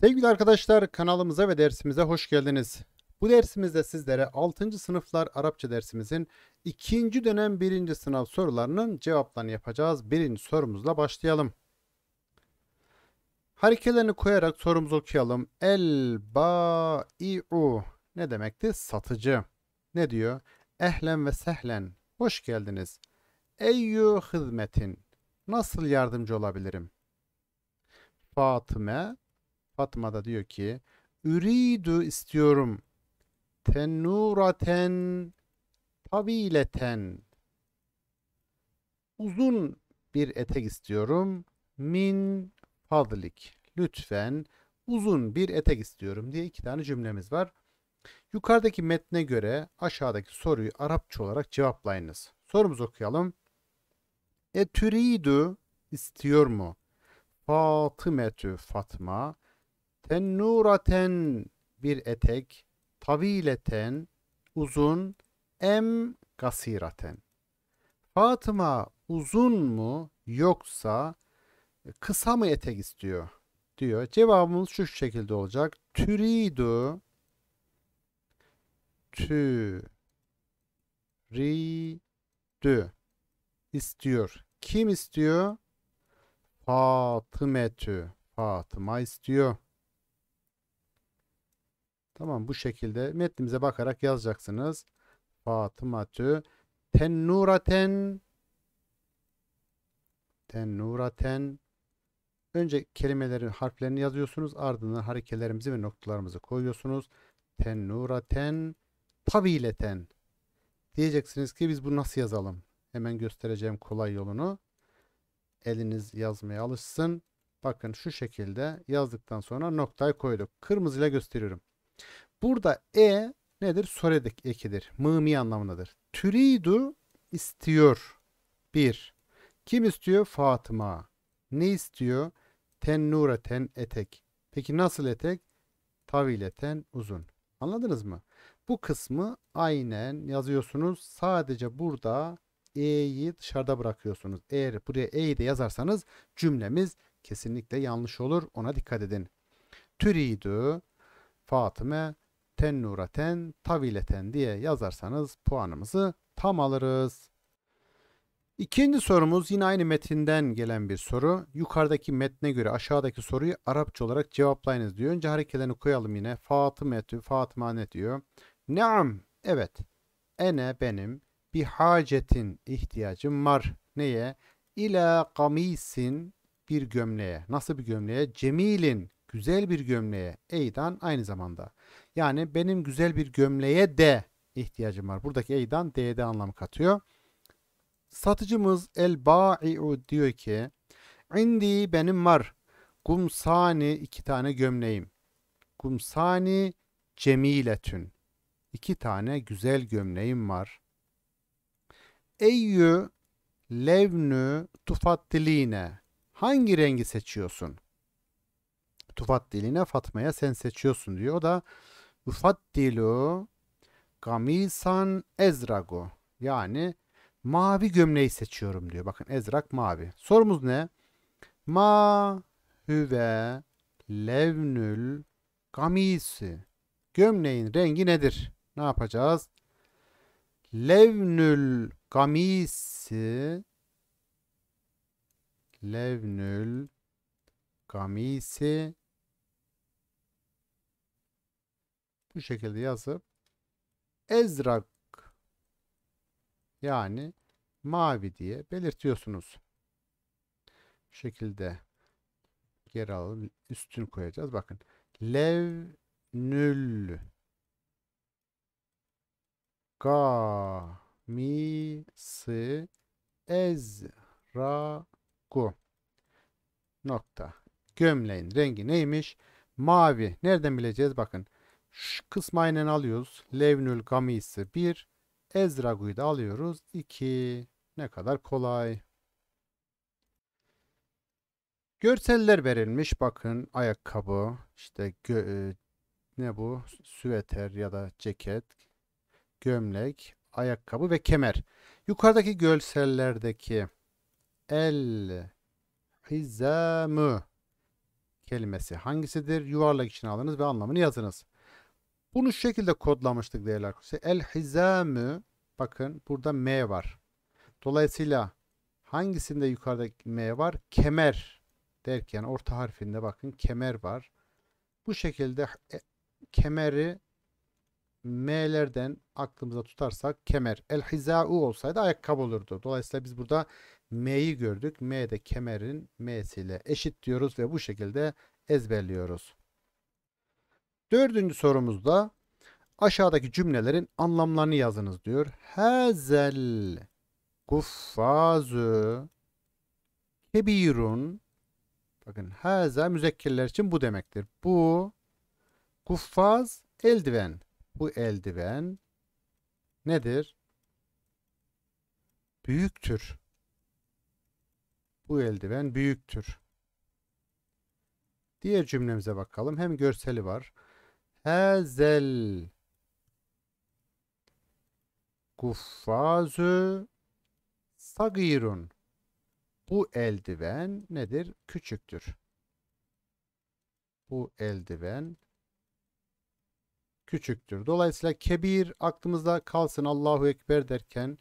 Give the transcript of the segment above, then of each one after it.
Sevgili arkadaşlar kanalımıza ve dersimize hoş geldiniz. Bu dersimizde sizlere 6. sınıflar Arapça dersimizin 2. dönem 1. sınav sorularının cevaplarını yapacağız. 1. sorumuzla başlayalım. Harekelerini koyarak sorumuzu okuyalım. El bai'u ne demekti? Satıcı. Ne diyor? Ehlen ve sehlen. Hoş geldiniz. Eyyü hizmetin. Nasıl yardımcı olabilirim? Fatıma Fatma da diyor ki üridu istiyorum tenuraten, tavileten uzun bir etek istiyorum min fadlik lütfen uzun bir etek istiyorum diye iki tane cümlemiz var. Yukarıdaki metne göre aşağıdaki soruyu Arapça olarak cevaplayınız. Sorumuzu okuyalım. Etüridu istiyor mu? Fatımetü Fatma Tennuraten bir etek, tavileten uzun, em gasiraten. Fatıma uzun mu yoksa kısa mı etek istiyor diyor. Cevabımız şu şekilde olacak. Türidu türidü istiyor. Kim istiyor? Fatımetü. Fatıma istiyor. Tamam bu şekilde metnimize bakarak yazacaksınız. Fatımatü tennuraten tennuraten önce kelimelerin harflerini yazıyorsunuz. Ardından harekelerimizi ve noktalarımızı koyuyorsunuz. Tennuraten tavileten diyeceksiniz ki biz bu nasıl yazalım? Hemen göstereceğim kolay yolunu. Eliniz yazmaya alışsın. Bakın şu şekilde yazdıktan sonra noktayı koyduk. Kırmızıyla gösteriyorum. Burada e nedir? Söyledik ekidir. Mımi anlamındadır. Türidu istiyor. Bir. Kim istiyor? Fatıma. Ne istiyor? Tennureten etek. Peki nasıl etek? Tavileten uzun. Anladınız mı? Bu kısmı aynen yazıyorsunuz. Sadece burada e'yi dışarıda bırakıyorsunuz. Eğer buraya e'yi de yazarsanız cümlemiz kesinlikle yanlış olur. Ona dikkat edin. Türidu Fatıme tennuraten tavileten diye yazarsanız puanımızı tam alırız. İkinci sorumuz yine aynı metinden gelen bir soru. Yukarıdaki metne göre aşağıdaki soruyu Arapça olarak cevaplayınız diyor. Önce hareketlerini koyalım yine. Fatımetü, Fatıma ne diyor? Naam, evet. Ene benim bir hacetin ihtiyacım var. Neye? İla kamisin bir gömleğe. Nasıl bir gömleğe? Cemilin güzel bir gömleğe eydan aynı zamanda. Yani benim güzel bir gömleğe de ihtiyacım var. Buradaki eydan D'de anlam katıyor. Satıcımız el ba'i'u diyor ki indi benim var kumsani iki tane gömleğim. Kumsani cemiletün. İki tane güzel gömleğim var. Eyyü levnü tufattiline. Hangi rengi seçiyorsun? Tufat diline Fatma'ya sen seçiyorsun diyor. O da ufaddilu gamisan ezrago yani mavi gömleği seçiyorum diyor. Bakın ezrak mavi. Sorumuz ne? Ma hüve levnül gamisi. Gömleğin rengi nedir? Ne yapacağız? Levnül gamisi levnül gamisi şu şekilde yazıp ezrak yani mavi diye belirtiyorsunuz. Bu şekilde geri alalım. Üstün koyacağız. Bakın. Levnül gamisi ezragu nokta. Gömleğin rengi neymiş? Mavi. Nereden bileceğiz? Bakın kısmaynen alıyoruz. Levnül Gamis'i 1. Ezragu'yu da alıyoruz 2. Ne kadar kolay. Görseller verilmiş. Bakın ayakkabı, İşte e, ne bu? Süveter ya da ceket, gömlek, ayakkabı ve kemer. Yukarıdaki görsellerdeki el hizamı kelimesi hangisidir? Yuvarlak için alınız ve anlamını yazınız. Bunu şu şekilde kodlamıştık değerli arkadaşlar. El hizamü bakın burada M var. Dolayısıyla hangisinde yukarıda M var? Kemer derken orta harfinde bakın kemer var. Bu şekilde e, kemeri M'lerden aklımıza tutarsak kemer. El hizau olsaydı ayakkabı olurdu. Dolayısıyla biz burada M'yi gördük. M de kemerin M'siyle eşit diyoruz ve bu şekilde ezberliyoruz. Dördüncü sorumuzda aşağıdaki cümlelerin anlamlarını yazınız diyor. Hazel kuffazı kebirun bakın haza müzekkirler için bu demektir. Bu kuffaz eldiven. Bu eldiven nedir? Büyüktür. Bu eldiven büyüktür. Diğer cümlemize bakalım. Hem görseli var. Hazel Guffazü sagirun. Bu eldiven nedir? Küçüktür. Bu eldiven küçüktür. Dolayısıyla kebir aklımızda kalsın Allahu Ekber derken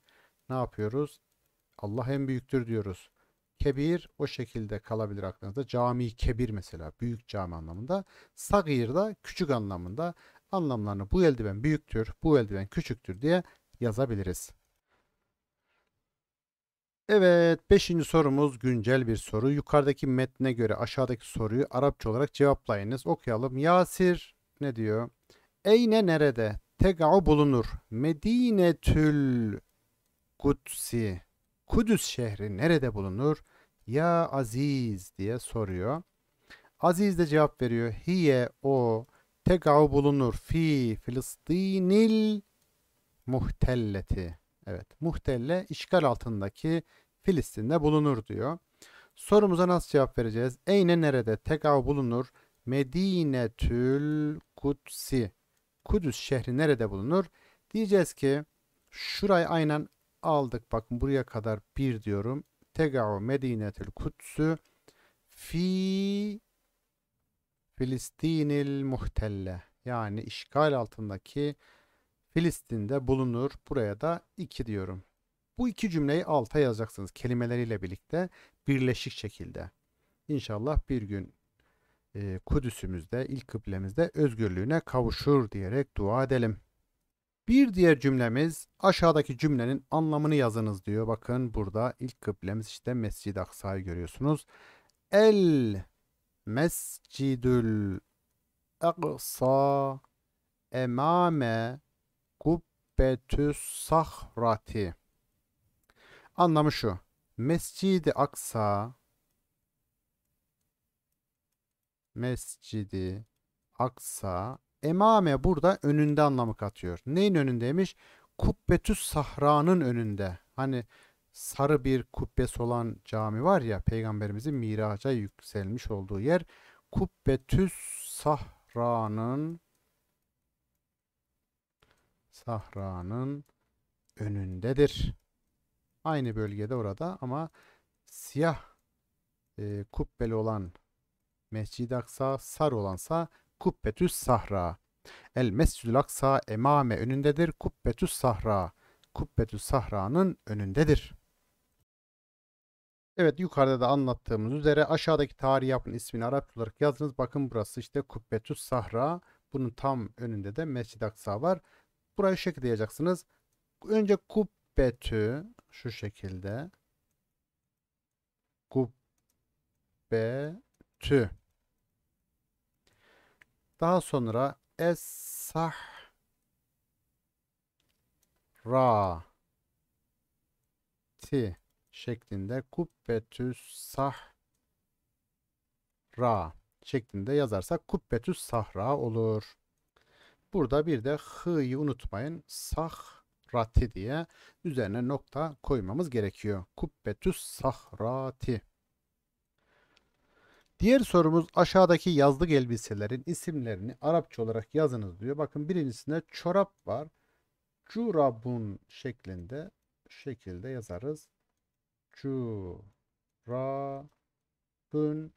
ne yapıyoruz? Allah en büyüktür diyoruz kebir o şekilde kalabilir aklınızda. Cami kebir mesela büyük cami anlamında. Sagir da küçük anlamında anlamlarını bu eldiven büyüktür, bu eldiven küçüktür diye yazabiliriz. Evet, beşinci sorumuz güncel bir soru. Yukarıdaki metne göre aşağıdaki soruyu Arapça olarak cevaplayınız. Okuyalım. Yasir ne diyor? Eyne nerede? Tega'u bulunur. Medine tül Kutsi. Kudüs şehri nerede bulunur? Ya Aziz diye soruyor. Aziz de cevap veriyor. Hiye o tegav bulunur fi Filistinil muhtelleti. Evet muhtelle işgal altındaki Filistin'de bulunur diyor. Sorumuza nasıl cevap vereceğiz? Eyne nerede tegav bulunur? Medine tül Kudsi. Kudüs şehri nerede bulunur? Diyeceğiz ki şuray aynen aldık. Bakın buraya kadar bir diyorum. Tegao Medinetül Kutsu fi Filistinil muhtelle yani işgal altındaki Filistin'de bulunur. Buraya da iki diyorum. Bu iki cümleyi alta yazacaksınız kelimeleriyle birlikte birleşik şekilde. İnşallah bir gün e, Kudüs'ümüzde, ilk kıblemizde özgürlüğüne kavuşur diyerek dua edelim. Bir diğer cümlemiz aşağıdaki cümlenin anlamını yazınız diyor. Bakın burada ilk kıblemiz işte Mescid-i Aksa'yı görüyorsunuz. El Mescidül Aksa emame kubbetü sahrati. Anlamı şu. Mescid-i Aksa Mescidi Aksa Emame burada önünde anlamı katıyor. Neyin önündeymiş? Kubbetüs Sahra'nın önünde. Hani sarı bir kubbesi olan cami var ya peygamberimizin miraca yükselmiş olduğu yer. Kubbetüs Sahra'nın Sahra'nın önündedir. Aynı bölgede orada ama siyah e, kubbeli olan Mescid-i Aksa, sarı olansa Kubbetüs Sahra. El Mescidül Aksa emame önündedir. Kubbetüs Sahra. Kubbetüs Sahra'nın önündedir. Evet yukarıda da anlattığımız üzere aşağıdaki tarih yapın ismini Arapça olarak yazınız. Bakın burası işte Kubbetüs Sahra. Bunun tam önünde de Mescid-i Aksa var. Burayı şekilde yazacaksınız. Önce kubbetü şu şekilde. Kubbetü. Daha sonra es-sah ra ti şeklinde kubbetüs sahra şeklinde yazarsak kubbetüs sahra olur. Burada bir de h'yi unutmayın. Sahrati diye üzerine nokta koymamız gerekiyor. Kubbetüs sahrati. Diğer sorumuz aşağıdaki yazlık elbiselerin isimlerini Arapça olarak yazınız diyor. Bakın birincisinde çorap var. Curabun şeklinde şekilde yazarız. Curabun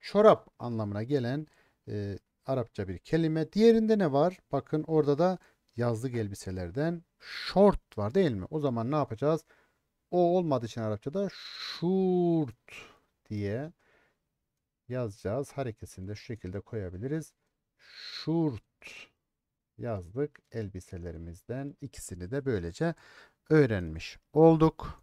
çorap anlamına gelen e, Arapça bir kelime. Diğerinde ne var? Bakın orada da yazlık elbiselerden short var değil mi? O zaman ne yapacağız? O olmadığı için Arapçada short diye yazacağız. Harekesini de şu şekilde koyabiliriz. Şurt yazdık. Elbiselerimizden ikisini de böylece öğrenmiş olduk.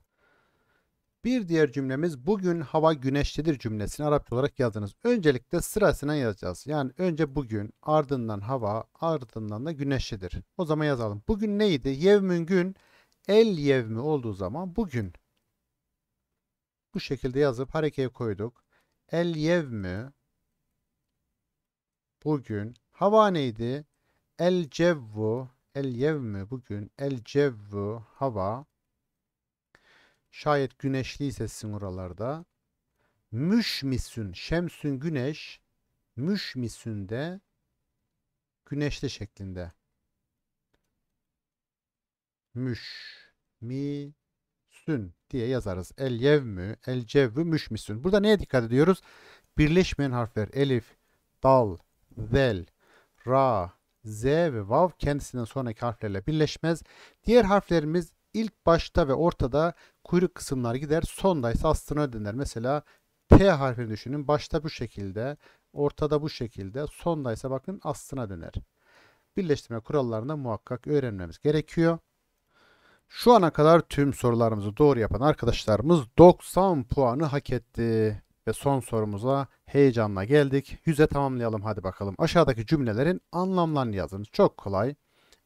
Bir diğer cümlemiz bugün hava güneşlidir cümlesini Arapça olarak yazınız. Öncelikle sırasına yazacağız. Yani önce bugün ardından hava ardından da güneşlidir. O zaman yazalım. Bugün neydi? Yevmün gün el yevmi olduğu zaman bugün. Bu şekilde yazıp harekeye koyduk. El yevmü bugün. Hava neydi? El cevvu el yevmü bugün. El cevvu hava. Şayet güneşliyse sizin oralarda. Müşmisün şemsün güneş. Müşmisün de güneşli şeklinde. Müş mi müşmüsün diye yazarız. El yevmü, el cevvü müşmüsün. Burada neye dikkat ediyoruz? Birleşmeyen harfler elif, dal, zel, ra, z ve vav kendisinden sonraki harflerle birleşmez. Diğer harflerimiz ilk başta ve ortada kuyruk kısımlar gider. Sonda ise aslına denir. Mesela T harfini düşünün. Başta bu şekilde, ortada bu şekilde, sonda ise bakın aslına döner. Birleştirme kurallarını muhakkak öğrenmemiz gerekiyor. Şu ana kadar tüm sorularımızı doğru yapan arkadaşlarımız 90 puanı hak etti. Ve son sorumuza heyecanla geldik. 100'e tamamlayalım hadi bakalım. Aşağıdaki cümlelerin anlamlarını yazınız. Çok kolay.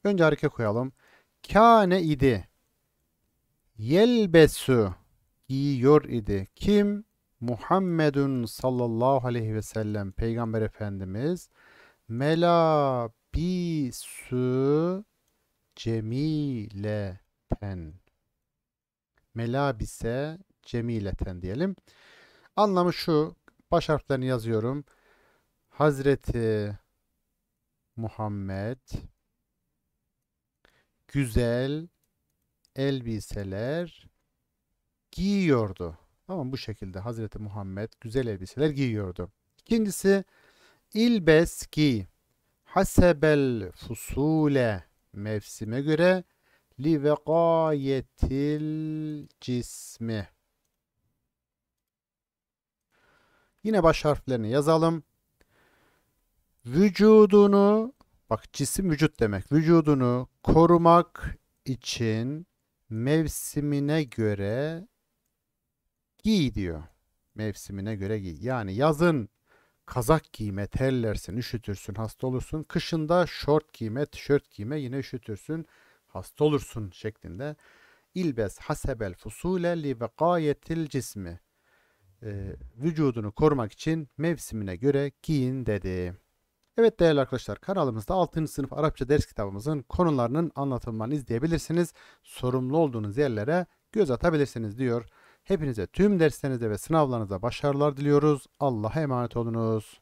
Önce hareke koyalım. Kâne idi. Yelbesu giyiyor idi. Kim? Muhammedun sallallahu aleyhi ve sellem peygamber efendimiz melabisü cemile cemileten. Melabise cemileten diyelim. Anlamı şu. Baş harflerini yazıyorum. Hazreti Muhammed güzel elbiseler giyiyordu. Tamam bu şekilde Hazreti Muhammed güzel elbiseler giyiyordu. İkincisi ilbes giy. Hasebel fusule mevsime göre li veqayetil cismi. Yine baş harflerini yazalım. Vücudunu, bak cisim vücut demek. Vücudunu korumak için mevsimine göre giy diyor. Mevsimine göre giy. Yani yazın kazak giyme, terlersin, üşütürsün, hasta olursun. Kışında şort giyme, tişört giyme, yine üşütürsün hasta olursun şeklinde ilbes hasebel fusule li vekayetil cismi e, vücudunu korumak için mevsimine göre giyin dedi. Evet değerli arkadaşlar kanalımızda 6. sınıf Arapça ders kitabımızın konularının anlatımlarını izleyebilirsiniz. Sorumlu olduğunuz yerlere göz atabilirsiniz diyor. Hepinize tüm derslerinizde ve sınavlarınızda başarılar diliyoruz. Allah'a emanet olunuz.